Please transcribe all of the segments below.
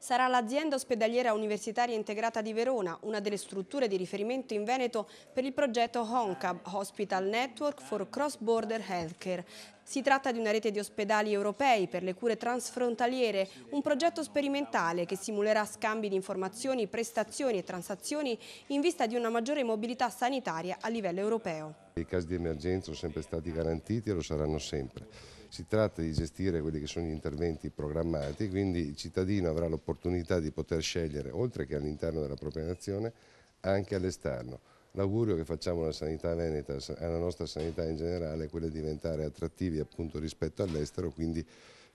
sarà l'azienda ospedaliera universitaria integrata di Verona, una delle strutture di riferimento in Veneto per il progetto HONCAB, Hospital Network for Cross Border Healthcare, si tratta di una rete di ospedali europei per le cure transfrontaliere, un progetto sperimentale che simulerà scambi di informazioni, prestazioni e transazioni in vista di una maggiore mobilità sanitaria a livello europeo. I casi di emergenza sono sempre stati garantiti e lo saranno sempre. Si tratta di gestire quelli che sono gli interventi programmati, quindi il cittadino avrà l'opportunità di poter scegliere, oltre che all'interno della propria nazione, anche all'esterno. L'augurio che facciamo alla sanità veneta, e alla nostra sanità in generale, è quello di diventare attrattivi appunto rispetto all'estero, quindi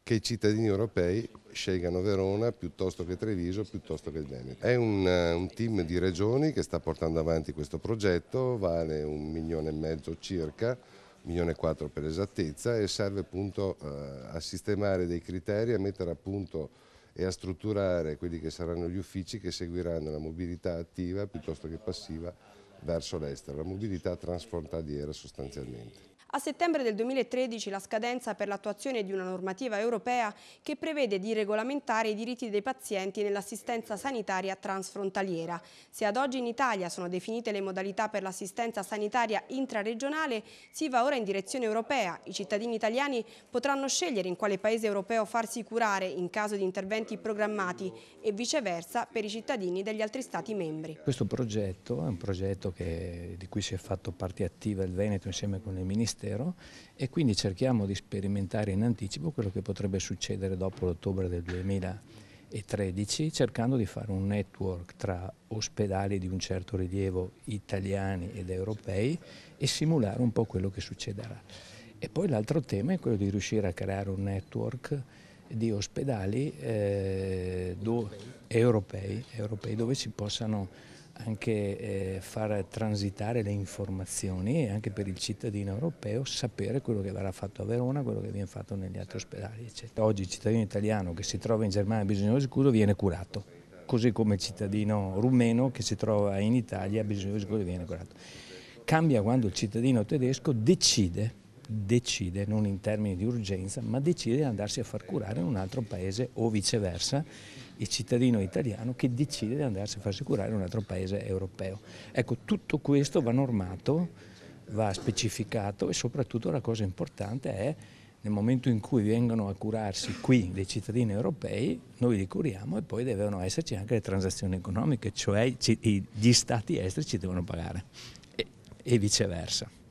che i cittadini europei scelgano Verona piuttosto che Treviso, piuttosto che il Veneto. È un, eh, un, team di regioni che sta portando avanti questo progetto, vale un milione e mezzo circa, un milione e quattro per esattezza e serve appunto eh, a sistemare dei criteri, a mettere a punto e a strutturare quelli che saranno gli uffici che seguiranno la mobilità attiva piuttosto che passiva verso l'estero, la mobilità transfrontaliera sostanzialmente. A settembre del 2013 la scadenza per l'attuazione di una normativa europea che prevede di regolamentare i diritti dei pazienti nell'assistenza sanitaria transfrontaliera. Se ad oggi in Italia sono definite le modalità per l'assistenza sanitaria intraregionale, si va ora in direzione europea. I cittadini italiani potranno scegliere in quale paese europeo farsi curare in caso di interventi programmati e viceversa per i cittadini degli altri Stati membri. Questo progetto è un progetto che, di cui si è fatto parte attiva il Veneto insieme con il Ministero Ministero e quindi cerchiamo di sperimentare in anticipo quello che potrebbe succedere dopo l'ottobre del 2013 cercando di fare un network tra ospedali di un certo rilievo italiani ed europei e simulare un po' quello che succederà. E poi l'altro tema è quello di riuscire a creare un network di ospedali eh, do, europei, europei dove si possano anche eh, far transitare le informazioni e anche per il cittadino europeo sapere quello che verrà fatto a Verona, quello che viene fatto negli altri ospedali. Eccetera. Oggi il cittadino italiano che si trova in Germania ha bisogno di scudo viene curato, così come il cittadino rumeno che si trova in Italia ha bisogno di scudo viene curato. Cambia quando il cittadino tedesco decide decide, non in termini di urgenza, ma decide di andarsi a far curare in un altro paese o viceversa il cittadino italiano che decide di andarsi a farsi curare in un altro paese europeo. Ecco, tutto questo va normato, va specificato e soprattutto la cosa importante è nel momento in cui vengono a curarsi qui dei cittadini europei, noi li curiamo e poi devono esserci anche le transazioni economiche, cioè gli stati esteri ci devono pagare e viceversa.